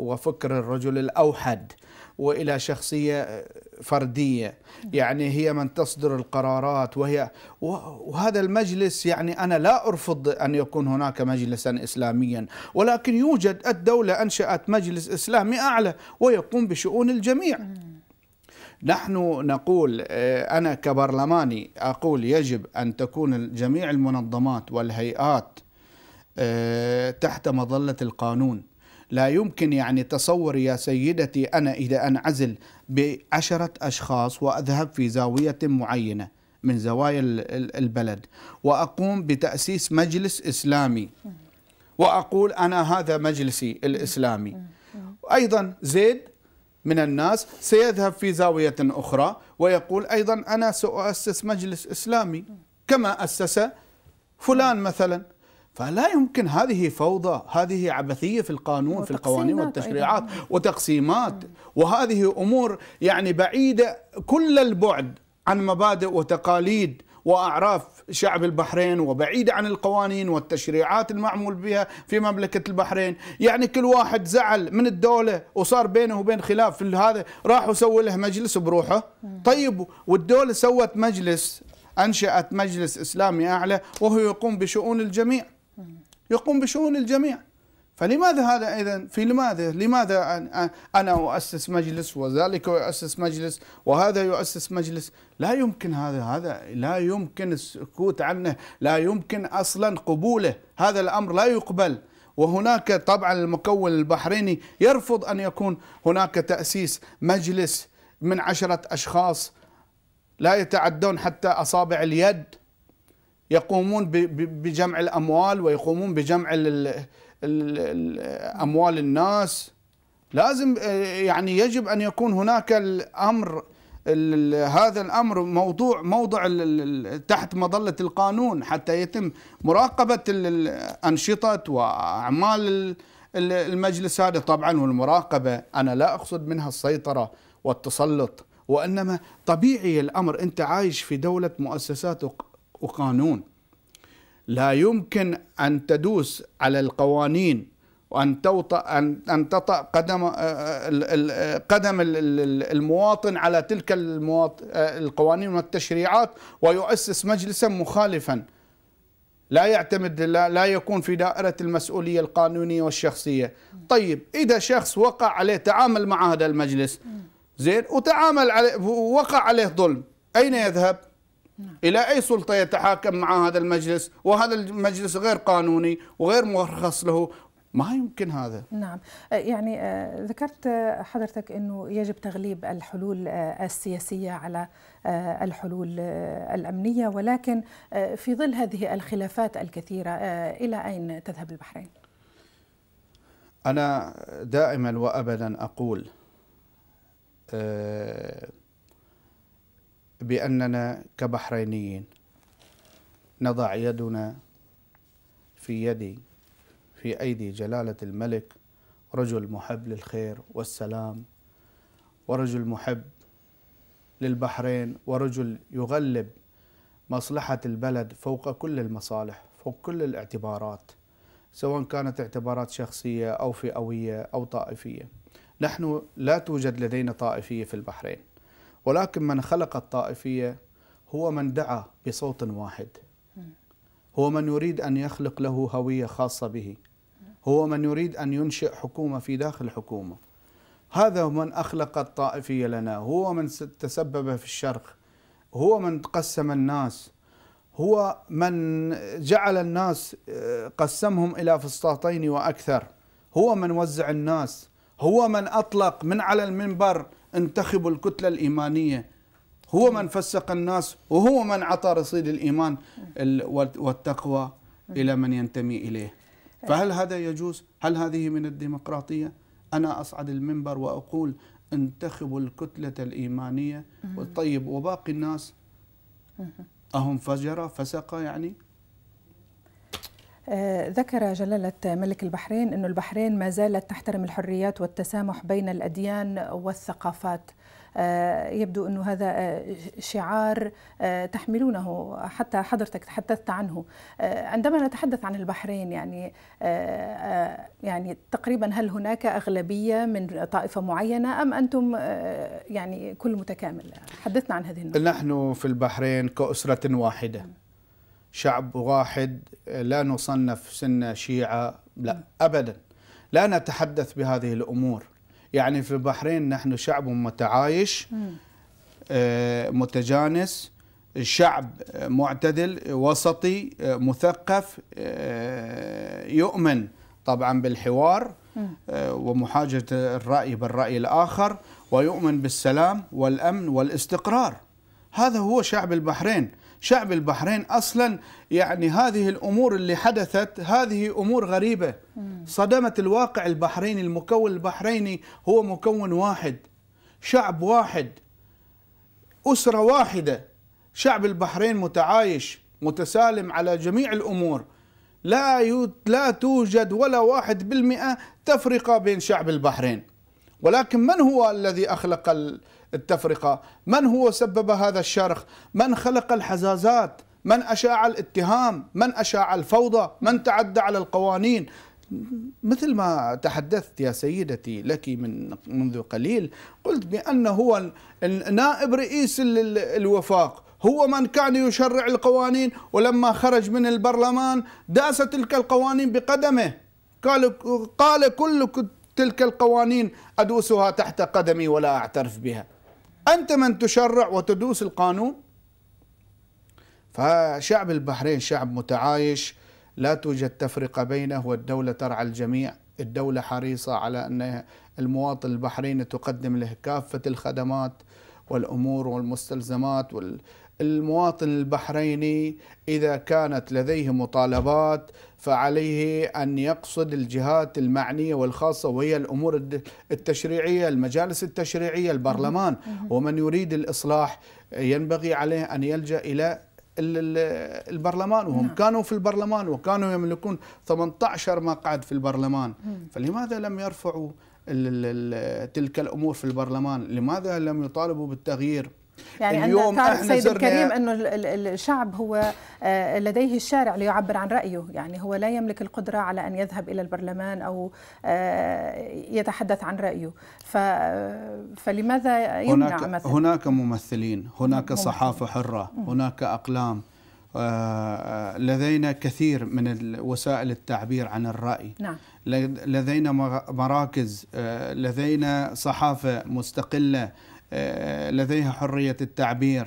وفكر الرجل الأوحد والى شخصيه فرديه يعني هي من تصدر القرارات وهي وهذا المجلس يعني انا لا ارفض ان يكون هناك مجلسا اسلاميا ولكن يوجد الدوله انشات مجلس اسلامي اعلى ويقوم بشؤون الجميع نحن نقول آه، انا كبرلماني اقول يجب ان تكون جميع المنظمات والهيئات آه، تحت مظله القانون لا يمكن يعني تصور يا سيدتي أنا إذا أنعزل بعشرة أشخاص وأذهب في زاوية معينة من زوايا البلد وأقوم بتأسيس مجلس إسلامي وأقول أنا هذا مجلسي الإسلامي أيضا زيد من الناس سيذهب في زاوية أخرى ويقول أيضا أنا سأؤسس مجلس إسلامي كما أسس فلان مثلا فلا يمكن هذه فوضى هذه عبثيه في القانون في القوانين والتشريعات أيضاً. وتقسيمات وهذه امور يعني بعيده كل البعد عن مبادئ وتقاليد واعراف شعب البحرين وبعيده عن القوانين والتشريعات المعمول بها في مملكه البحرين، يعني كل واحد زعل من الدوله وصار بينه وبين خلاف في هذا راح وسوي له مجلس بروحه، طيب والدوله سوت مجلس انشات مجلس اسلامي اعلى وهو يقوم بشؤون الجميع، يقوم بشؤون الجميع فلماذا هذا اذا في لماذا لماذا انا اؤسس مجلس وذلك يؤسس مجلس وهذا يؤسس مجلس لا يمكن هذا هذا لا يمكن السكوت عنه لا يمكن اصلا قبوله هذا الامر لا يقبل وهناك طبعا المكون البحريني يرفض ان يكون هناك تاسيس مجلس من عشره اشخاص لا يتعدون حتى اصابع اليد يقومون بجمع الاموال ويقومون بجمع اموال الناس لازم آه، يعني يجب ان يكون هناك الامر هذا الامر موضوع موضع تحت مظله القانون حتى يتم مراقبه الانشطه واعمال المجلس هذا طبعا والمراقبه انا لا اقصد منها السيطره والتسلط وانما طبيعي الامر انت عايش في دوله مؤسسات وقانون لا يمكن أن تدوس على القوانين وأن توطأ أن أن تطأ قدم آه، قدم المواطن على تلك آه، القوانين والتشريعات ويؤسس مجلسا مخالفا لا يعتمد لا, لا يكون في دائرة المسؤولية القانونية والشخصية طيب إذا شخص وقع عليه تعامل مع هذا المجلس زين وتعامل عليه وقع عليه ظلم أين يذهب؟ نعم. إلى أي سلطة يتحاكم مع هذا المجلس وهذا المجلس غير قانوني وغير مرخص له ما يمكن هذا نعم أه، يعني أه، ذكرت أه، حضرتك أنه يجب تغليب الحلول السياسية على الحلول الأمنية ولكن في ظل هذه الخلافات الكثيرة إلى أين تذهب البحرين؟ أنا دائما وأبدا أقول أه بأننا كبحرينيين نضع يدنا في يدي في أيدي جلالة الملك رجل محب للخير والسلام ورجل محب للبحرين ورجل يغلب مصلحة البلد فوق كل المصالح فوق كل الاعتبارات سواء كانت اعتبارات شخصية أو فئوية أو طائفية نحن لا توجد لدينا طائفية في البحرين ولكن من خلق الطائفية هو من دعا بصوت واحد هو من يريد أن يخلق له هوية خاصة به هو من يريد أن ينشئ حكومة في داخل حكومة هذا من أخلق الطائفية لنا هو من تسبب في الشرق هو من قسم الناس هو من جعل الناس آه، قسمهم إلى فسطاطين وأكثر هو من وزع الناس هو من أطلق من على المنبر انتخبوا الكتلة الإيمانية هو من فسق الناس وهو من عطى رصيد الإيمان والتقوى إلى من ينتمي إليه فهل هذا يجوز؟ هل هذه من الديمقراطية؟ أنا أصعد المنبر وأقول انتخبوا الكتلة الإيمانية طيب وباقي الناس أهم فجرة فسقة يعني؟ آه، ذكر جلالة ملك البحرين أن البحرين ما زالت تحترم الحريات والتسامح بين الأديان والثقافات آه، يبدو أنه هذا آه، شعار تحملونه حتى حضرتك تحدثت عنه عندما نتحدث عن البحرين يعني يعني تقريبا هل هناك أغلبية من طائفة معينة أم أنتم يعني كل متكامل حدثنا عن هذه النقطة. نحن في البحرين كأسرة واحدة شعب واحد آه، لا نصنف سنة شيعة لا أبدا لا نتحدث بهذه الأمور يعني في البحرين نحن شعب متعايش آه، متجانس شعب آه، معتدل وسطي مثقف يؤمن طبعا بالحوار ومحاجة الرأي بالرأي الآخر ويؤمن بالسلام والأمن والاستقرار هذا هو شعب البحرين شعب البحرين أصلا يعني هذه الأمور اللي حدثت هذه أمور غريبة صدمت الواقع البحريني المكون البحريني هو مكون واحد شعب واحد أسرة واحدة شعب البحرين متعايش متسالم على جميع الأمور لا لا توجد ولا واحد بالمئة تفرقة بين شعب البحرين ولكن من هو الذي أخلق التفرقة من هو سبب هذا الشرخ من خلق الحزازات من أشاع الاتهام من أشاع الفوضى من تعدى على القوانين مثل ما تحدثت يا سيدتي لك من منذ قليل قلت بان هو نائب رئيس الوفاق هو من كان يشرع القوانين ولما خرج من البرلمان داس تلك القوانين بقدمه قال قال كل تلك القوانين ادوسها تحت قدمي ولا اعترف بها أنت من تشرع وتدوس القانون فشعب البحرين شعب متعايش لا توجد تفرقة بينه والدولة ترعى الجميع الدولة حريصة على أن المواطن البحريني تقدم له كافة الخدمات والأمور والمستلزمات والمواطن البحريني إذا كانت لديه مطالبات فعليه أن يقصد الجهات المعنية والخاصة وهي الأمور التشريعية المجالس التشريعية البرلمان ومن يريد الإصلاح ينبغي عليه أن يلجأ إلى البرلمان وهم نعم. كانوا في البرلمان وكانوا يملكون 18 مقعد في البرلمان فلماذا لم يرفعوا تلك الأمور في البرلمان لماذا لم يطالبوا بالتغيير يعني اليوم أن احنا سيد الكريم انه الشعب هو آه، لديه الشارع ليعبر عن رايه، يعني هو لا يملك القدره على ان يذهب الى البرلمان او آه، يتحدث عن رايه، ف فلماذا يمنع هناك مثلا؟ هناك ممثلين، هناك صحافه حره، هناك اقلام آه، لدينا كثير من وسائل التعبير عن الرأي نعم. لدينا مراكز لدينا صحافة مستقلة آه، لديها حرية التعبير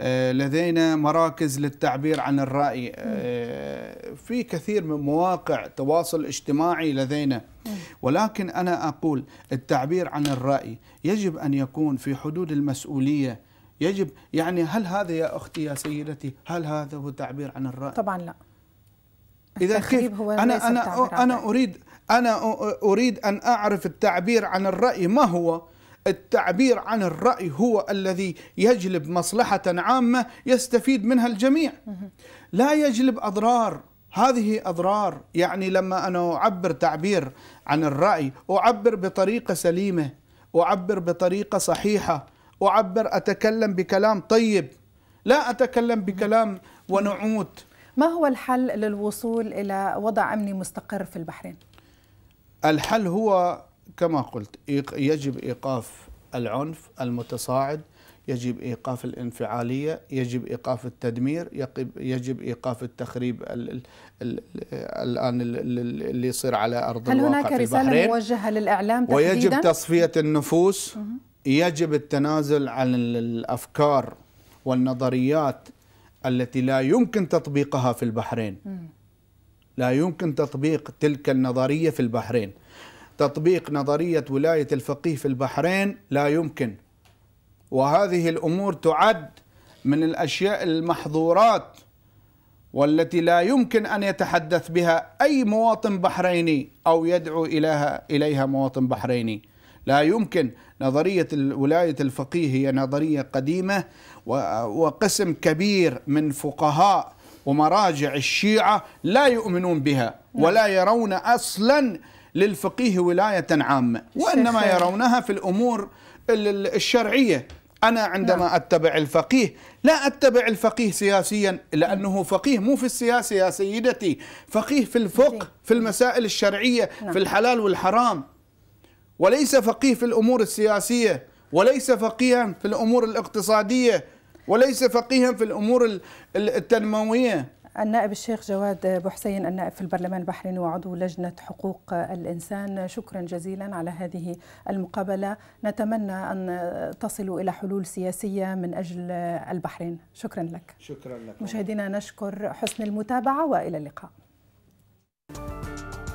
آه، لدينا مراكز للتعبير عن الرأي آه، في كثير من مواقع تواصل اجتماعي لدينا ولكن أنا أقول التعبير عن الرأي يجب أن يكون في حدود المسؤولية يجب يعني هل هذا يا أختي يا سيدتي هل هذا هو تعبير عن الرأي طبعا لا إذا كيف هو أنا أنا أنا أريد أنا أريد أن أعرف التعبير عن الرأي ما هو التعبير عن الرأي هو الذي يجلب مصلحة عامة يستفيد منها الجميع لا يجلب أضرار هذه أضرار يعني لما أنا أعبر تعبير عن الرأي أعبر بطريقة سليمة أعبر بطريقة صحيحة أعبر أتكلم بكلام طيب لا أتكلم بكلام ونعوت ما هو الحل للوصول إلى وضع أمني مستقر في البحرين؟ الحل هو كما قلت يجب ايقاف العنف المتصاعد يجب ايقاف الانفعاليه يجب ايقاف التدمير يجب ايقاف التخريب الان اللي يصير على ارض هل الواقع هناك في رساله بحرين موجهه للاعلام تحديدا ويجب تصفيه النفوس يجب التنازل عن الافكار والنظريات التي لا يمكن تطبيقها في البحرين لا يمكن تطبيق تلك النظريه في البحرين تطبيق نظرية ولاية الفقيه في البحرين لا يمكن وهذه الأمور تعد من الأشياء المحظورات والتي لا يمكن أن يتحدث بها أي مواطن بحريني أو يدعو إليها, إليها مواطن بحريني لا يمكن نظرية ولاية الفقيه هي نظرية قديمة وقسم كبير من فقهاء ومراجع الشيعة لا يؤمنون بها نعم. ولا يرون أصلاً للفقيه ولاية عامة وإنما يرونها في الأمور الشرعية أنا عندما نعم. أتبع الفقيه لا أتبع الفقيه سياسيا لأنه نعم. فقيه مو في السياسة يا سيدتي فقيه في الفقه نعم. في المسائل الشرعية نعم. في الحلال والحرام وليس فقيه في الأمور السياسية وليس فقيها في الأمور الاقتصادية وليس فقيها في الأمور التنموية النائب الشيخ جواد بحسين النائب في البرلمان البحريني وعضو لجنة حقوق الإنسان شكرا جزيلا على هذه المقابلة نتمنى أن تصلوا إلى حلول سياسية من أجل البحرين شكرا لك شكرا لك مشاهدينا نشكر حسن المتابعة وإلى اللقاء